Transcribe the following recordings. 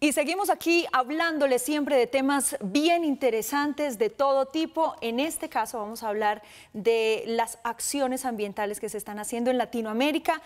Y seguimos aquí hablándole siempre de temas bien interesantes de todo tipo. En este caso vamos a hablar de las acciones ambientales que se están haciendo en Latinoamérica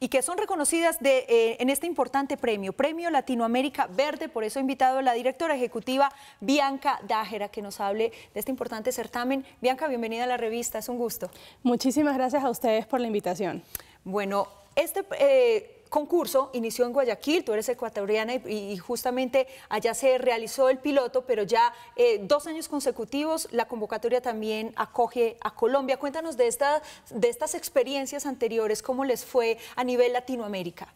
y que son reconocidas de, eh, en este importante premio, Premio Latinoamérica Verde. Por eso he invitado a la directora ejecutiva Bianca Dájera que nos hable de este importante certamen. Bianca, bienvenida a la revista, es un gusto. Muchísimas gracias a ustedes por la invitación. Bueno, este... Eh, concurso inició en Guayaquil, tú eres ecuatoriana y, justamente allá se realizó el piloto, pero ya eh, dos años consecutivos la convocatoria también acoge a Colombia. Cuéntanos de, esta, de estas experiencias anteriores, cómo les fue a nivel Latinoamérica.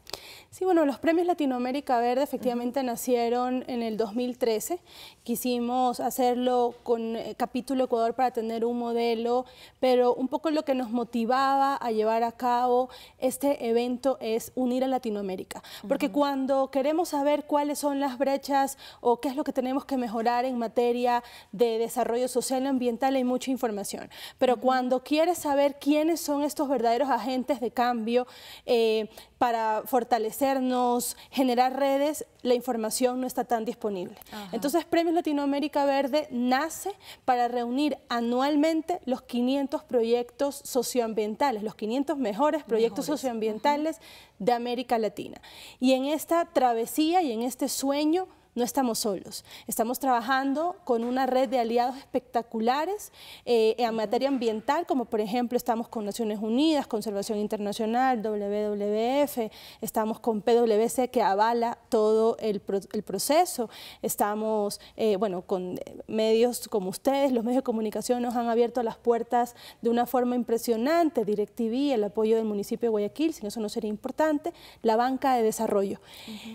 Sí, bueno, los premios Latinoamérica Verde efectivamente nacieron en el 2013. Quisimos hacerlo con eh, capítulo Ecuador para tener un modelo, pero un poco lo que nos motivaba a llevar a cabo este evento es unir Latinoamérica. Porque cuando queremos saber cuáles son las brechas o qué es lo que tenemos que mejorar en materia de desarrollo social y ambiental, hay mucha información. Pero cuando quieres saber quiénes son estos verdaderos agentes de cambio eh, para fortalecernos, generar redes, la información no está tan disponible. Entonces, Premios Latinoamérica Verde nace para reunir anualmente los 500 proyectos socioambientales, los 500 mejores proyectos socioambientales de América Latina. Y en esta travesía y en este sueño no estamos solos. Estamos trabajando con una red de aliados espectaculares eh, en materia ambiental, como por ejemplo estamos con Naciones Unidas, Conservación Internacional, WWF, estamos con PwC que avala todo el, proceso, estamos eh, bueno, con eh, medios como ustedes, los medios de comunicación nos han abierto las puertas de una forma impresionante, DirecTV, el apoyo del municipio de Guayaquil, sin eso no sería importante, la banca de desarrollo.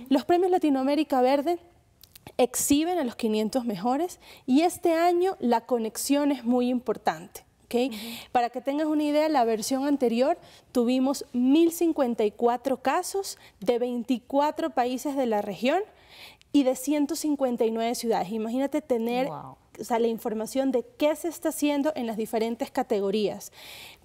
Los premios Latinoamérica Verde exhiben a los 500 mejores y este año la conexión es muy importante. Para que tengas una idea, la versión anterior tuvimos 1.054 casos de 24 países de la región y de 159 ciudades. Imagínate tener la información de qué se está haciendo en las diferentes categorías.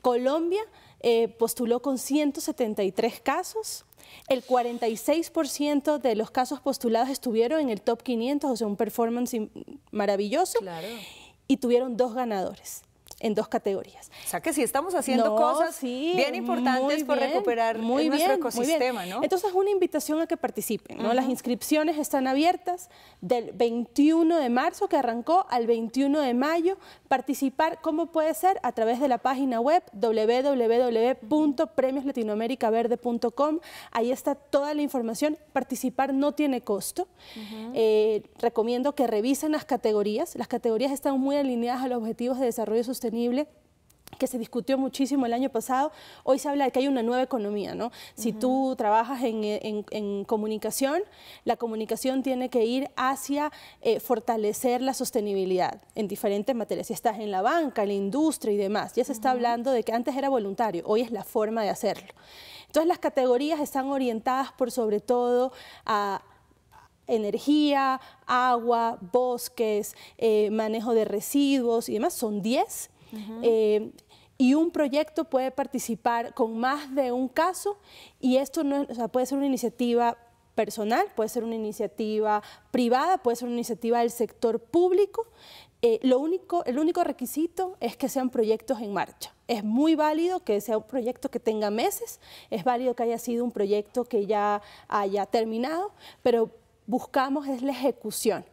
Colombia eh, postuló con 173 casos, el 46% de los casos postulados estuvieron en el top 500, o sea, un performance maravilloso. Y tuvieron dos ganadores en dos categorías. O sea que si estamos haciendo cosas bien importantes por recuperar nuestro ecosistema, Entonces es una invitación a que participen, Las inscripciones están abiertas del 21 de marzo que arrancó al 21 de mayo. Participar, ¿cómo puede ser? A través de la página web www.premioslatinoamericaverde.com. Ahí está toda la información. Participar no tiene costo. Eh, recomiendo que revisen las categorías. Las categorías están muy alineadas a los objetivos de desarrollo sostenible que se discutió muchísimo el año pasado, hoy se habla de que hay una nueva economía, Si tú trabajas en, comunicación, la comunicación tiene que ir hacia eh, fortalecer la sostenibilidad en diferentes materias. Si estás en la banca, en la industria y demás, ya se está hablando de que antes era voluntario, hoy es la forma de hacerlo. Entonces las categorías están orientadas por sobre todo a, energía, agua, bosques, eh, manejo de residuos y demás. Son 10 eh, y un proyecto puede participar con más de un caso y esto no, puede ser una iniciativa personal, puede ser una iniciativa privada, puede ser una iniciativa del sector público. Eh, lo único, el único requisito es que sean proyectos en marcha. Es muy válido que sea un proyecto que tenga meses, es válido que haya sido un proyecto que ya haya terminado, pero buscamos es la ejecución.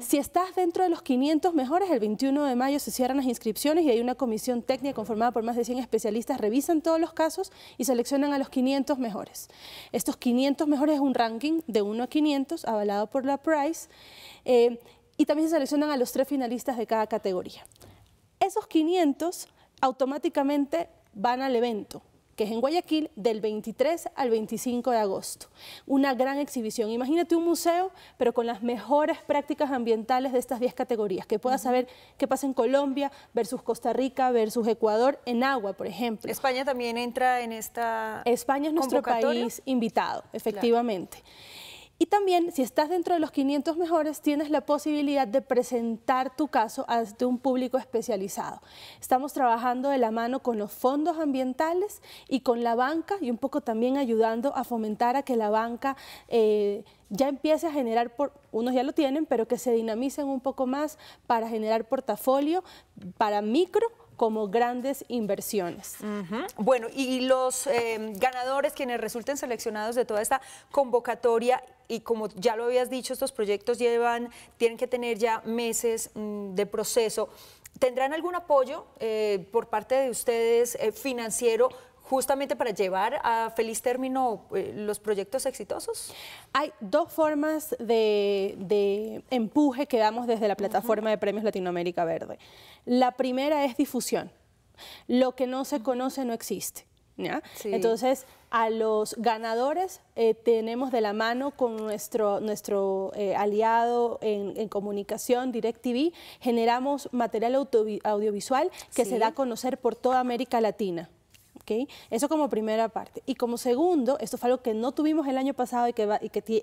Si estás dentro de los 500 mejores, el 21 de mayo se cierran las inscripciones y hay una comisión técnica conformada por más de 100 especialistas, revisan todos los casos y seleccionan a los 500 mejores. Estos 500 mejores es un ranking de 1 a 500 avalado por la Price eh, y también se seleccionan a los tres finalistas de cada categoría. Esos 500 automáticamente van al evento que es en Guayaquil, del 23 al 25 de agosto. Una gran exhibición. Imagínate un museo, pero con las mejores prácticas ambientales de estas 10 categorías, que puedas saber qué pasa en Colombia versus Costa Rica versus Ecuador en agua, por ejemplo. España también entra en esta... España es nuestro país invitado, efectivamente. Y también, si estás dentro de los 500 mejores, tienes la posibilidad de presentar tu caso ante un público especializado. Estamos trabajando de la mano con los fondos ambientales y con la banca y un poco también ayudando a fomentar a que la banca... Eh, ya empiece a generar, por, unos ya lo tienen, pero que se dinamicen un poco más para generar portafolio para micro como grandes inversiones. Bueno, y los eh, ganadores, quienes resulten seleccionados de toda esta convocatoria, y como ya lo habías dicho, estos proyectos llevan, tienen que tener ya meses mm, de proceso. ¿Tendrán algún apoyo eh, por parte de ustedes eh, financiero justamente para llevar a feliz término eh, los proyectos exitosos? Hay dos formas de, empuje que damos desde la plataforma de premios Latinoamérica Verde. La primera es difusión. Lo que no se conoce no existe. Entonces, a los ganadores eh, tenemos de la mano con nuestro, nuestro eh, aliado en, comunicación, DirecTV, generamos material audiovisual que se da a conocer por toda América Latina. Eso como primera parte. Y como segundo, esto fue algo que no tuvimos el año pasado y que,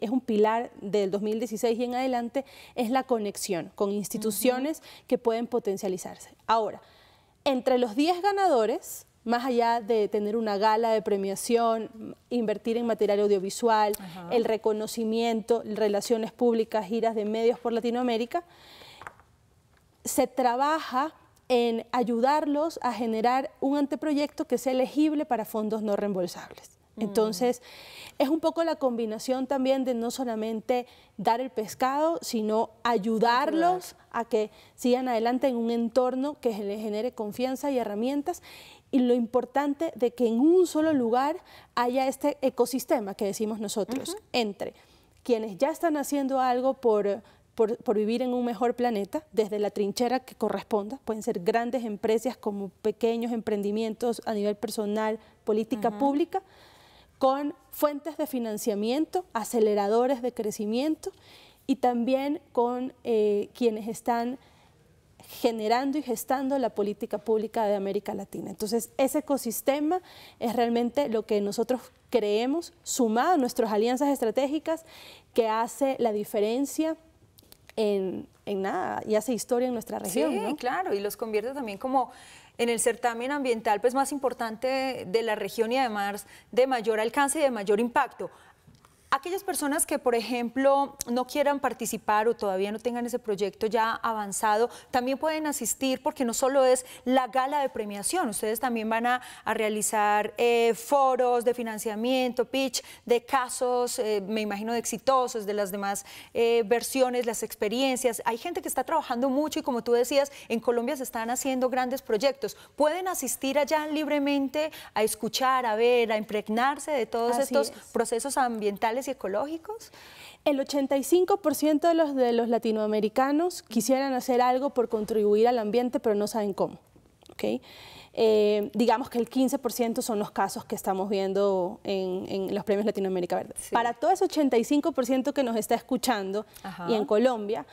es un pilar del 2016 y en adelante, es la conexión con instituciones que pueden potencializarse. Ahora, entre los 10 ganadores, más allá de tener una gala de premiación, invertir en material audiovisual, el reconocimiento, relaciones públicas, giras de medios por Latinoamérica, se trabaja en ayudarlos a generar un anteproyecto que sea elegible para fondos no reembolsables. Mm. Entonces, es un poco la combinación también de no solamente dar el pescado, sino ayudarlos a que sigan adelante en un entorno que les genere confianza y herramientas. Y lo importante de que en un solo lugar haya este ecosistema que decimos nosotros, entre quienes ya están haciendo algo por por, vivir en un mejor planeta, desde la trinchera que corresponda. Pueden ser grandes empresas como pequeños emprendimientos a nivel personal, política pública, con fuentes de financiamiento, aceleradores de crecimiento y también con eh, quienes están generando y gestando la política pública de América Latina. Entonces, ese ecosistema es realmente lo que nosotros creemos, sumado a nuestras alianzas estratégicas, que hace la diferencia en, en, nada y hace historia en nuestra región. Sí, claro, y los convierte también como en el certamen ambiental pues, más importante de la región y además de mayor alcance y de mayor impacto. Aquellas personas que, por ejemplo, no quieran participar o todavía no tengan ese proyecto ya avanzado, también pueden asistir porque no solo es la gala de premiación, ustedes también van a, realizar eh, foros de financiamiento, pitch de casos, eh, me imagino, de exitosos, de las demás eh, versiones, las experiencias. Hay gente que está trabajando mucho y como tú decías, en Colombia se están haciendo grandes proyectos. Pueden asistir allá libremente a escuchar, a ver, a impregnarse de todos estos procesos ambientales ecológicos? El 85% de los, latinoamericanos quisieran hacer algo por contribuir al ambiente, pero no saben cómo. ¿okay? Eh, digamos que el 15% son los casos que estamos viendo en, los premios Latinoamérica Verde. Para todo ese 85% que nos está escuchando y en Colombia,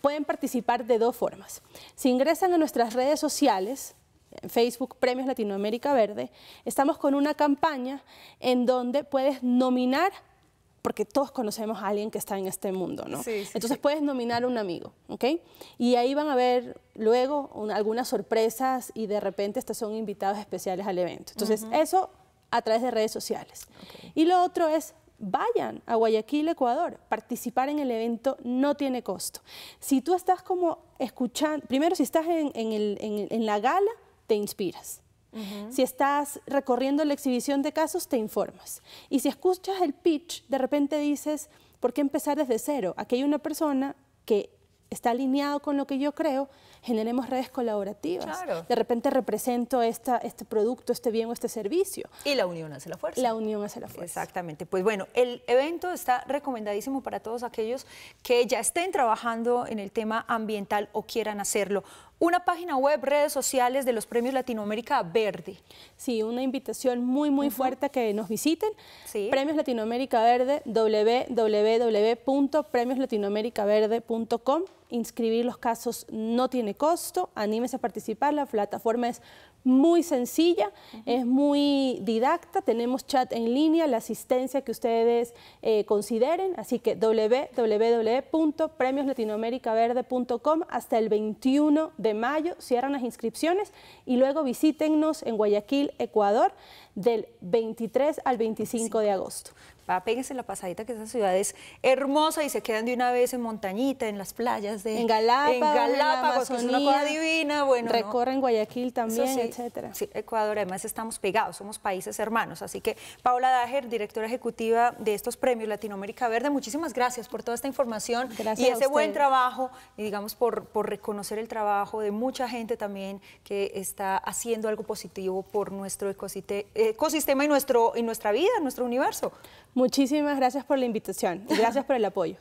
pueden participar de dos formas. Si ingresan a nuestras redes sociales, Facebook Premios Latinoamérica Verde, estamos con una campaña en donde puedes nominar porque todos conocemos a alguien que está en este mundo, ¿no? Entonces puedes nominar a un amigo, ¿ok? Y ahí van a ver luego algunas sorpresas y de repente estos son invitados especiales al evento. Entonces eso a través de redes sociales. Y lo otro es vayan a Guayaquil, Ecuador. Participar en el evento no tiene costo. Si tú estás como escuchando, primero si estás en la gala, te inspiras. Si estás recorriendo la exhibición de casos, te informas. Y si escuchas el pitch, de repente dices, ¿por qué empezar desde cero? Aquí hay una persona que está alineado con lo que yo creo, generemos redes colaborativas. De repente represento este producto, este bien o este servicio. Y la unión hace la fuerza. La unión hace la fuerza. Exactamente. Pues bueno, el evento está recomendadísimo para todos aquellos que ya estén trabajando en el tema ambiental o quieran hacerlo una página web, redes sociales de los premios Latinoamérica Verde. Sí, una invitación muy, muy fuerte a que nos visiten. Premios Latinoamérica Verde, www.premioslatinoamericaverde.com inscribir los casos no tiene costo, anímese a participar, la plataforma es muy sencilla, es muy didacta, tenemos chat en línea, la asistencia que ustedes eh, consideren, así que www.premioslatinoamericaverde.com hasta el 21 de mayo cierran las inscripciones y luego visítenos en Guayaquil, Ecuador, del 23 al 25 de agosto. Va, la pasadita que esa ciudad es hermosa y se quedan de una vez en Montañita, en las playas de... Galápagos, en Galápagos una cosa divina, bueno... Recorren Guayaquil también, etcétera. Sí, Ecuador, además estamos pegados, somos países hermanos. Así que, Paula Dager, directora ejecutiva de estos premios Latinoamérica Verde, muchísimas gracias por toda esta información gracias y ese buen trabajo, y digamos, por, reconocer el trabajo de mucha gente también que está haciendo algo positivo por nuestro ecosistema, ecosistema y, nuestro, y nuestra vida, nuestro universo. Muchísimas gracias por la invitación y gracias por el apoyo.